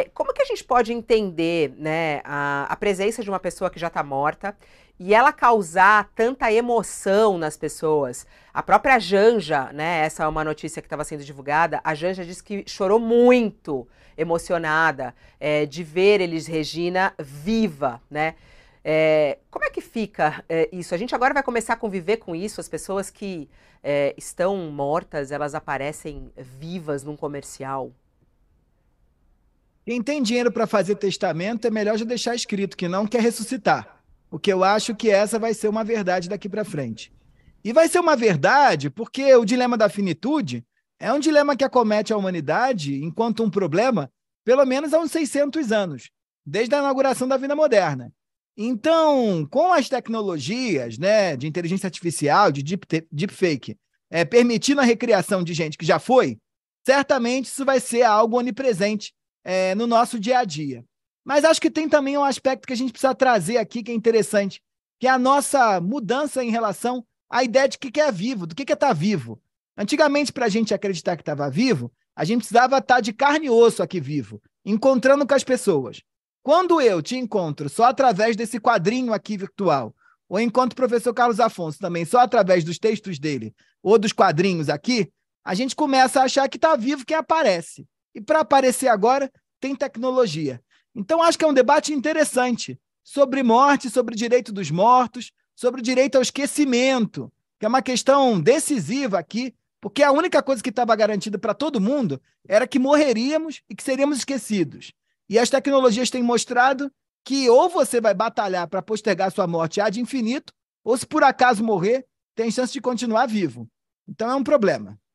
É, como que a gente pode entender né, a, a presença de uma pessoa que já está morta e ela causar tanta emoção nas pessoas? A própria Janja, né, essa é uma notícia que estava sendo divulgada, a Janja disse que chorou muito, emocionada, é, de ver Elis Regina viva, né? É, como é que fica é, isso? A gente agora vai começar a conviver com isso. As pessoas que é, estão mortas, elas aparecem vivas num comercial. Quem tem dinheiro para fazer testamento é melhor já deixar escrito que não quer ressuscitar. O que eu acho que essa vai ser uma verdade daqui para frente. E vai ser uma verdade porque o dilema da finitude é um dilema que acomete a humanidade enquanto um problema, pelo menos há uns 600 anos, desde a inauguração da vida moderna. Então, com as tecnologias né, de inteligência artificial, de deep, deepfake, é, permitindo a recriação de gente que já foi, certamente isso vai ser algo onipresente é, no nosso dia a dia. Mas acho que tem também um aspecto que a gente precisa trazer aqui que é interessante, que é a nossa mudança em relação à ideia de o que é vivo, do que é estar tá vivo. Antigamente, para a gente acreditar que estava vivo, a gente precisava estar tá de carne e osso aqui vivo, encontrando com as pessoas. Quando eu te encontro só através desse quadrinho aqui virtual, ou encontro o professor Carlos Afonso também só através dos textos dele ou dos quadrinhos aqui, a gente começa a achar que está vivo quem aparece. E para aparecer agora, tem tecnologia. Então, acho que é um debate interessante sobre morte, sobre direito dos mortos, sobre o direito ao esquecimento, que é uma questão decisiva aqui, porque a única coisa que estava garantida para todo mundo era que morreríamos e que seríamos esquecidos. E as tecnologias têm mostrado que ou você vai batalhar para postergar sua morte ad infinito, ou se por acaso morrer, tem chance de continuar vivo. Então é um problema.